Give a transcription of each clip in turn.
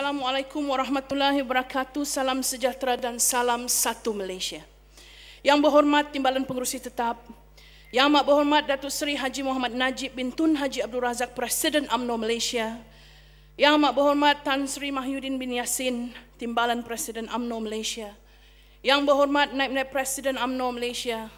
Assalamualaikum warahmatullahi wabarakatuh. Salam sejahtera dan salam satu Malaysia. Yang berhormat Timbalan Pengerusi Tetap, Yang Amat Berhormat Datuk Seri Haji Muhammad Najib bin Tun Haji Abdul Razak Presiden AMNO Malaysia, Yang Amat Berhormat Tan Sri Mahyudin bin Yasin Timbalan Presiden AMNO Malaysia, Yang Berhormat Naib-Naib Presiden AMNO Malaysia,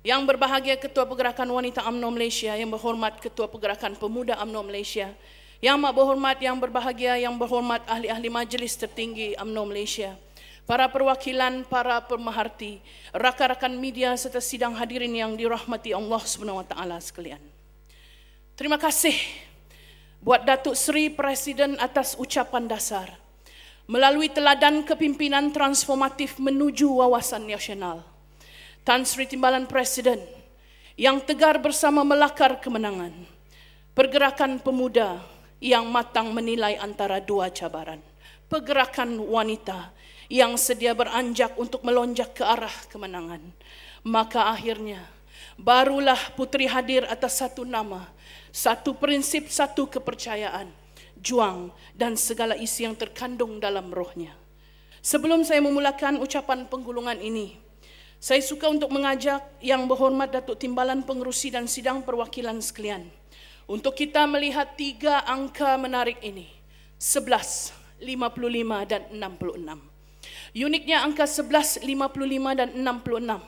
yang berbahagia Ketua Pergerakan Wanita AMNO Malaysia, Yang Berhormat Ketua Pergerakan Pemuda AMNO Malaysia, yang amat berhormat, yang berbahagia, yang berhormat ahli-ahli majlis tertinggi UMNO Malaysia, para perwakilan, para pemerhati, rakan-rakan media serta sidang hadirin yang dirahmati Allah SWT sekalian. Terima kasih buat Datuk Seri Presiden atas ucapan dasar melalui teladan kepimpinan transformatif menuju wawasan nasional. Tan Sri Timbalan Presiden yang tegar bersama melakar kemenangan, pergerakan pemuda, yang matang menilai antara dua cabaran. Pergerakan wanita yang sedia beranjak untuk melonjak ke arah kemenangan. Maka akhirnya, barulah putri hadir atas satu nama, satu prinsip, satu kepercayaan, juang dan segala isi yang terkandung dalam rohnya. Sebelum saya memulakan ucapan penggulungan ini, saya suka untuk mengajak yang berhormat Datuk Timbalan Pengerusi dan Sidang Perwakilan sekalian. Untuk kita melihat tiga angka menarik ini. 11, 55 dan 66. Uniknya angka 11, 55 dan 66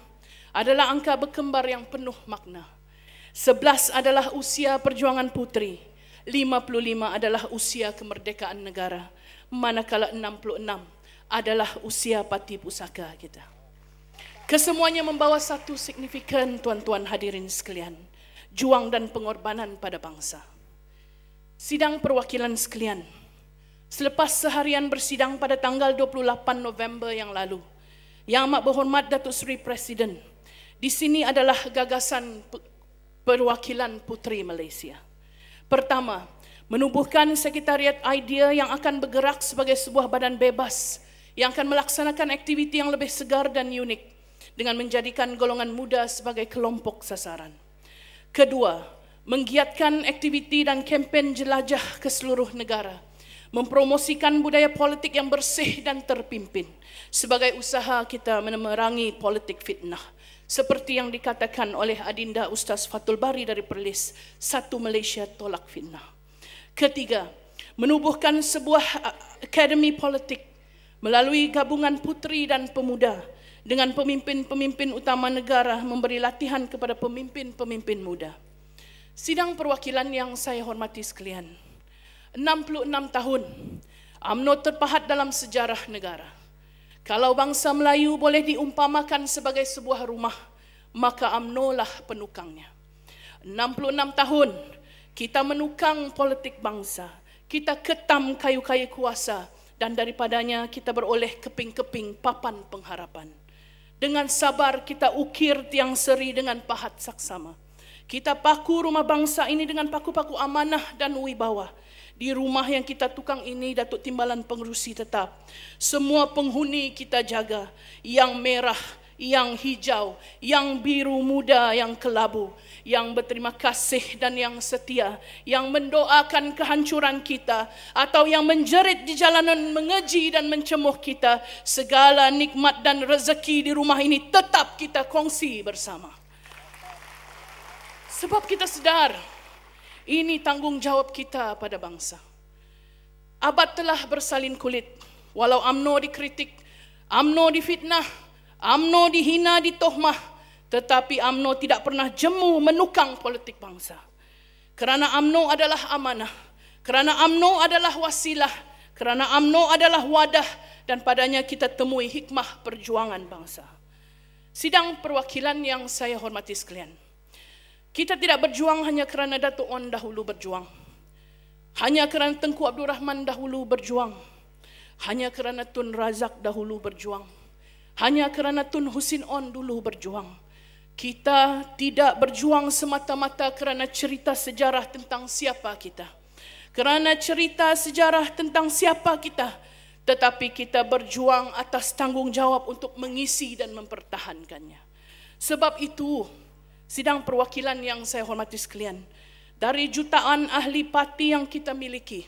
adalah angka berkembar yang penuh makna. 11 adalah usia perjuangan putri. 55 adalah usia kemerdekaan negara. Manakala 66 adalah usia pati pusaka kita. Kesemuanya membawa satu signifikan tuan-tuan hadirin sekalian juang dan pengorbanan pada bangsa. Sidang perwakilan sekalian, selepas seharian bersidang pada tanggal 28 November yang lalu, Yang Amat Berhormat Datuk Seri Presiden, di sini adalah gagasan perwakilan Putri Malaysia. Pertama, menubuhkan sekretariat idea yang akan bergerak sebagai sebuah badan bebas yang akan melaksanakan aktiviti yang lebih segar dan unik dengan menjadikan golongan muda sebagai kelompok sasaran. Kedua, menggiatkan aktiviti dan kempen jelajah ke seluruh negara mempromosikan budaya politik yang bersih dan terpimpin sebagai usaha kita menemerangi politik fitnah. Seperti yang dikatakan oleh Adinda Ustaz Fatul Bari dari Perlis, Satu Malaysia Tolak Fitnah. Ketiga, menubuhkan sebuah akademi politik melalui gabungan putri dan pemuda dengan pemimpin-pemimpin utama negara memberi latihan kepada pemimpin-pemimpin muda. Sidang perwakilan yang saya hormati sekalian. 66 tahun UMNO terpahat dalam sejarah negara. Kalau bangsa Melayu boleh diumpamakan sebagai sebuah rumah, maka UMNO lah penukangnya. 66 tahun kita menukang politik bangsa. Kita ketam kayu-kayu kuasa dan daripadanya kita beroleh keping-keping papan pengharapan. Dengan sabar kita ukir tiang seri dengan pahat saksama. Kita paku rumah bangsa ini dengan paku-paku amanah dan wibawa. Di rumah yang kita tukang ini Datuk Timbalan Pengerusi tetap. Semua penghuni kita jaga. Yang merah, yang merah, yang hijau, yang biru muda, yang kelabu, yang berterima kasih dan yang setia, yang mendoakan kehancuran kita atau yang menjerit di jalanan mengeji dan mencemuh kita, segala nikmat dan rezeki di rumah ini tetap kita kongsi bersama. Sebab kita sedar ini tanggungjawab kita pada bangsa. Abad telah bersalin kulit. Walau UMNO dikritik, UMNO difitnah, Amno dihina ditohmah tetapi Amno tidak pernah jemu menukang politik bangsa. Kerana Amno adalah amanah. Kerana Amno adalah wasilah. Kerana Amno adalah wadah dan padanya kita temui hikmah perjuangan bangsa. Sidang perwakilan yang saya hormati sekalian. Kita tidak berjuang hanya kerana Datuk On dahulu berjuang. Hanya kerana Tengku Abdul Rahman dahulu berjuang. Hanya kerana Tun Razak dahulu berjuang. Hanya kerana Tun Husin On dulu berjuang. Kita tidak berjuang semata-mata kerana cerita sejarah tentang siapa kita. Kerana cerita sejarah tentang siapa kita. Tetapi kita berjuang atas tanggungjawab untuk mengisi dan mempertahankannya. Sebab itu, sidang perwakilan yang saya hormati sekalian, dari jutaan ahli parti yang kita miliki,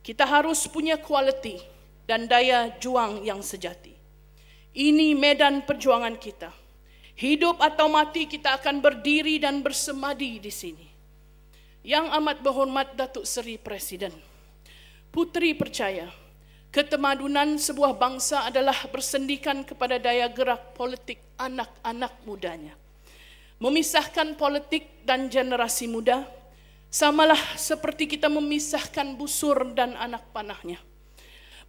kita harus punya kualiti dan daya juang yang sejati. Ini medan perjuangan kita. Hidup atau mati kita akan berdiri dan bersemadi di sini. Yang amat berhormat Datuk Seri Presiden. Putri percaya, ketemadunan sebuah bangsa adalah bersendikan kepada daya gerak politik anak-anak mudanya. Memisahkan politik dan generasi muda, samalah seperti kita memisahkan busur dan anak panahnya.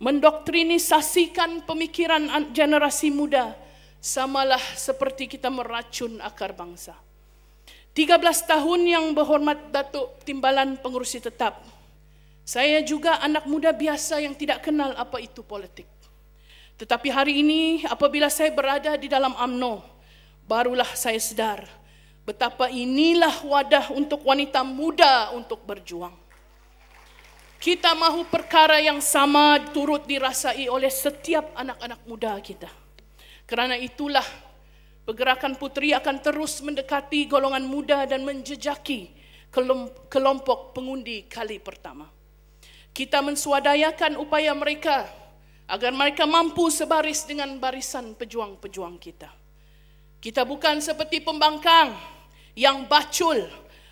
mendoktrinisasikan pemikiran generasi muda samalah seperti kita meracun akar bangsa. 13 tahun yang berhormat Datuk Timbalan Pengurusi Tetap. Saya juga anak muda biasa yang tidak kenal apa itu politik. Tetapi hari ini apabila saya berada di dalam AMNO, barulah saya sedar betapa inilah wadah untuk wanita muda untuk berjuang. Kita mahu perkara yang sama turut dirasai oleh setiap anak-anak muda kita. Kerana itulah pergerakan putri akan terus mendekati golongan muda dan menjejaki kelompok pengundi kali pertama. Kita mensuadayakan upaya mereka agar mereka mampu sebaris dengan barisan pejuang-pejuang kita. Kita bukan seperti pembangkang yang bacul.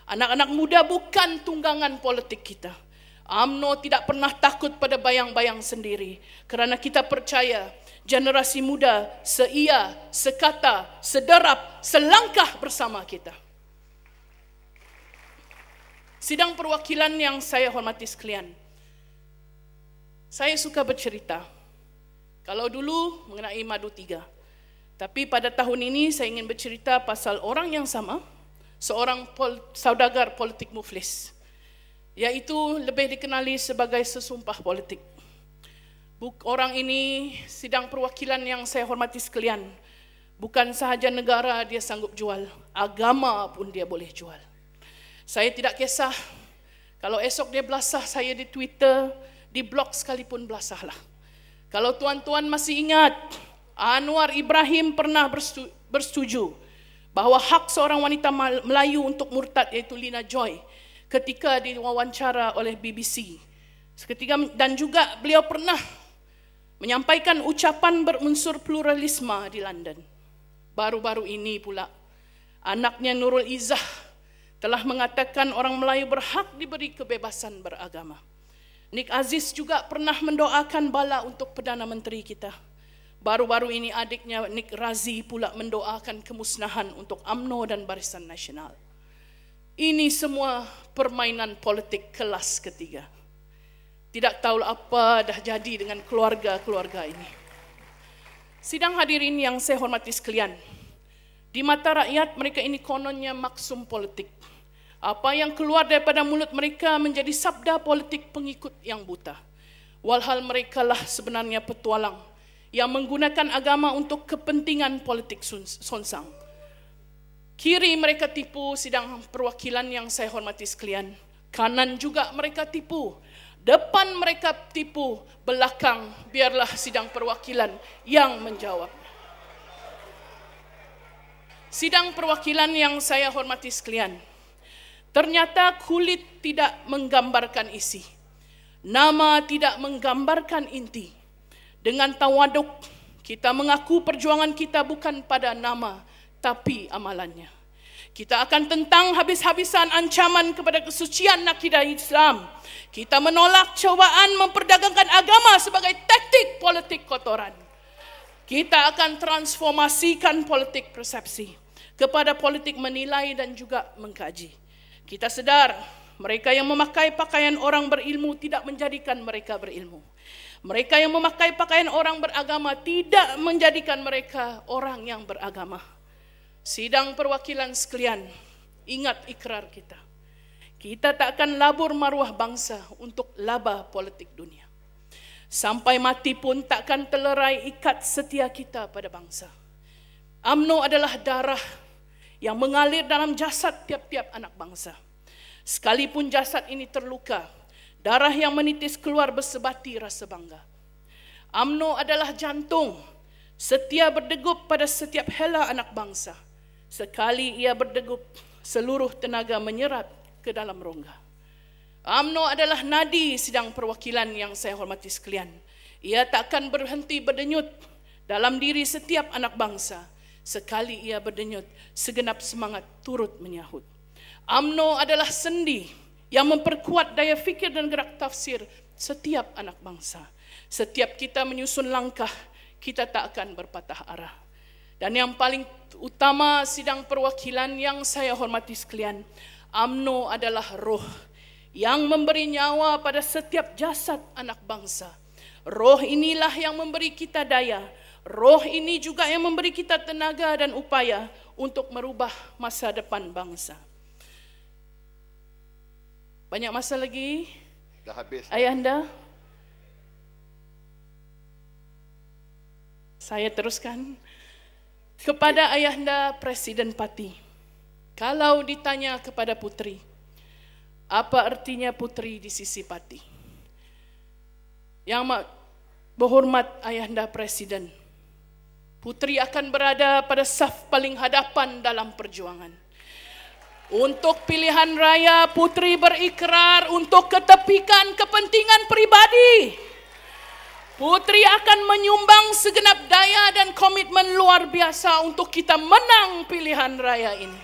Anak-anak muda bukan tunggangan politik kita. Amno tidak pernah takut pada bayang-bayang sendiri kerana kita percaya generasi muda seia, sekata, sederap, selangkah bersama kita. Sidang perwakilan yang saya hormati sekalian. Saya suka bercerita. Kalau dulu mengenai madu tiga. Tapi pada tahun ini saya ingin bercerita pasal orang yang sama. Seorang pol, saudagar politik muflis. Yaitu lebih dikenali sebagai sesumpah politik. Orang ini sidang perwakilan yang saya hormati sekalian. Bukan sahaja negara dia sanggup jual, agama pun dia boleh jual. Saya tidak kisah kalau esok dia belasah saya di Twitter, di blog sekalipun belasahlah. Kalau tuan-tuan masih ingat, Anwar Ibrahim pernah bersetuju bahawa hak seorang wanita Melayu untuk murtad iaitu Lina Joy – ketika diwawancara oleh BBC. Seketika dan juga beliau pernah menyampaikan ucapan berunsur pluralisme di London. Baru-baru ini pula anaknya Nurul Izzah telah mengatakan orang Melayu berhak diberi kebebasan beragama. Nik Aziz juga pernah mendoakan bala untuk Perdana Menteri kita. Baru-baru ini adiknya Nik Razi pula mendoakan kemusnahan untuk AMNO dan Barisan Nasional. Ini semua permainan politik kelas ketiga. Tidak tahu apa dah jadi dengan keluarga-keluarga ini. Sidang hadirin yang saya hormati sekalian. Di mata rakyat mereka ini kononnya maksum politik. Apa yang keluar daripada mulut mereka menjadi sabda politik pengikut yang buta. Walhal mereka lah sebenarnya petualang yang menggunakan agama untuk kepentingan politik sonsang. Kiri mereka tipu sidang perwakilan yang saya hormati sekalian. Kanan juga mereka tipu. Depan mereka tipu, belakang biarlah sidang perwakilan yang menjawab. Sidang perwakilan yang saya hormati sekalian. Ternyata kulit tidak menggambarkan isi. Nama tidak menggambarkan inti. Dengan tawaduk, kita mengaku perjuangan kita bukan pada nama, tapi amalannya. Kita akan tentang habis-habisan ancaman kepada kesucian nakidah Islam. Kita menolak cobaan memperdagangkan agama sebagai taktik politik kotoran. Kita akan transformasikan politik persepsi kepada politik menilai dan juga mengkaji. Kita sedar mereka yang memakai pakaian orang berilmu tidak menjadikan mereka berilmu. Mereka yang memakai pakaian orang beragama tidak menjadikan mereka orang yang beragama. Sidang perwakilan sekalian, ingat ikrar kita. Kita tak akan labur maruah bangsa untuk laba politik dunia. Sampai mati pun takkan telerai ikat setia kita pada bangsa. AMNO adalah darah yang mengalir dalam jasad tiap-tiap anak bangsa. Sekalipun jasad ini terluka, darah yang menitis keluar bersebati rasa bangga. AMNO adalah jantung setia berdegup pada setiap hela anak bangsa. Sekali ia berdegup, seluruh tenaga menyerap ke dalam rongga. Amno adalah nadi sidang perwakilan yang saya hormati sekalian. Ia takkan berhenti berdenyut dalam diri setiap anak bangsa. Sekali ia berdenyut, segenap semangat turut menyahut. Amno adalah sendi yang memperkuat daya fikir dan gerak tafsir setiap anak bangsa. Setiap kita menyusun langkah, kita tak akan berpatah arah. Dan yang paling utama sidang perwakilan yang saya hormati sekalian, AMNO adalah roh yang memberi nyawa pada setiap jasad anak bangsa. Roh inilah yang memberi kita daya. Roh ini juga yang memberi kita tenaga dan upaya untuk merubah masa depan bangsa. Banyak masa lagi? Dah habis. Ayah anda? Saya teruskan kepada ayahanda Presiden Pati, Kalau ditanya kepada putri, apa artinya putri di sisi Pati? Yang berhormat ayahanda Presiden, putri akan berada pada saf paling hadapan dalam perjuangan. Untuk pilihan raya, putri berikrar untuk ketepikan kepentingan peribadi. Peribadi. Putri akan menyumbang segenap daya dan komitmen luar biasa untuk kita menang pilihan raya ini.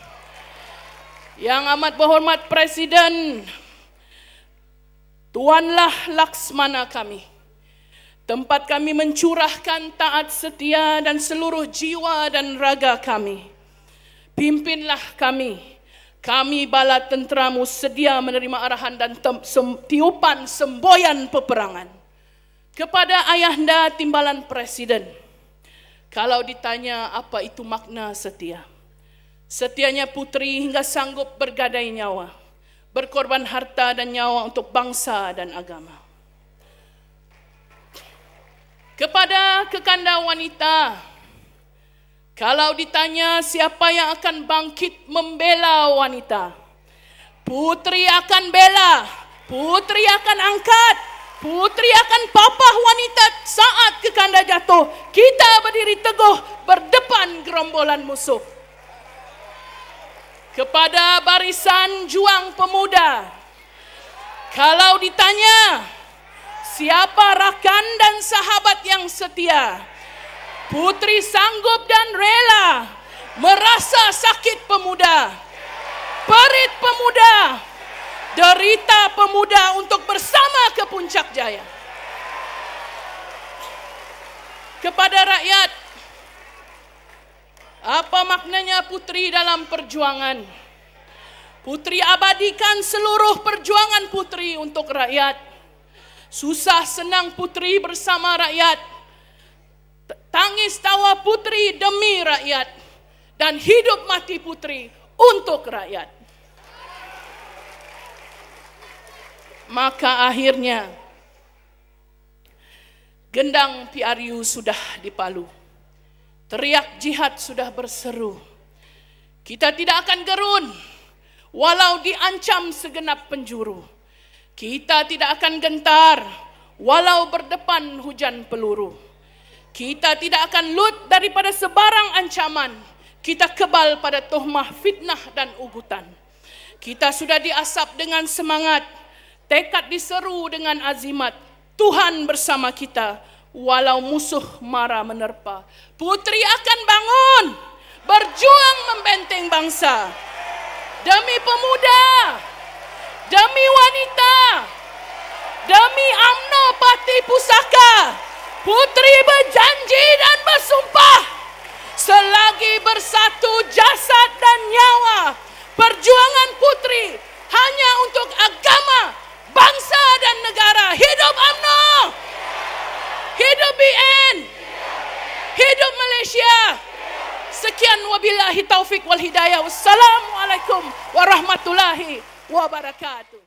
Yang amat berhormat Presiden, Tuanlah Laksmana kami. Tempat kami mencurahkan taat setia dan seluruh jiwa dan raga kami. Pimpinlah kami. Kami bala tenteramu sedia menerima arahan dan tiupan semboyan peperangan kepada ayahanda timbalan presiden kalau ditanya apa itu makna setia setianya putri hingga sanggup bergadai nyawa berkorban harta dan nyawa untuk bangsa dan agama kepada kekanda wanita kalau ditanya siapa yang akan bangkit membela wanita putri akan bela putri akan angkat Putri akan papah wanita saat kekanda jatuh. Kita berdiri teguh berdepan gerombolan musuh. Kepada barisan juang pemuda, kalau ditanya siapa rakan dan sahabat yang setia, putri sanggup dan rela merasa sakit pemuda, perit pemuda, pemuda, derita pemuda untuk bersama ke puncak jaya. Kepada rakyat, apa maknanya putri dalam perjuangan? Putri abadikan seluruh perjuangan putri untuk rakyat. Susah senang putri bersama rakyat. Tangis tawa putri demi rakyat. Dan hidup mati putri untuk rakyat. maka akhirnya gendang PRU sudah dipalu. Teriak jihad sudah berseru. Kita tidak akan gerun walau diancam segenap penjuru. Kita tidak akan gentar walau berdepan hujan peluru. Kita tidak akan lut daripada sebarang ancaman. Kita kebal pada tohmah fitnah dan ugutan. Kita sudah diasap dengan semangat. tekad diseru dengan azimat, Tuhan bersama kita, walau musuh marah menerpa. Putri akan bangun, berjuang membenteng bangsa. Demi pemuda, demi wanita, demi Amno Pati Pusaka, Putri berjanji dan bersumpah selagi bersatu jasad dan nyawa, perjuangan Putri hanya untuk hidup UMNO hidup BN hidup Malaysia sekian wabillahi taufiq wal hidayah wassalamualaikum warahmatullahi wabarakatuh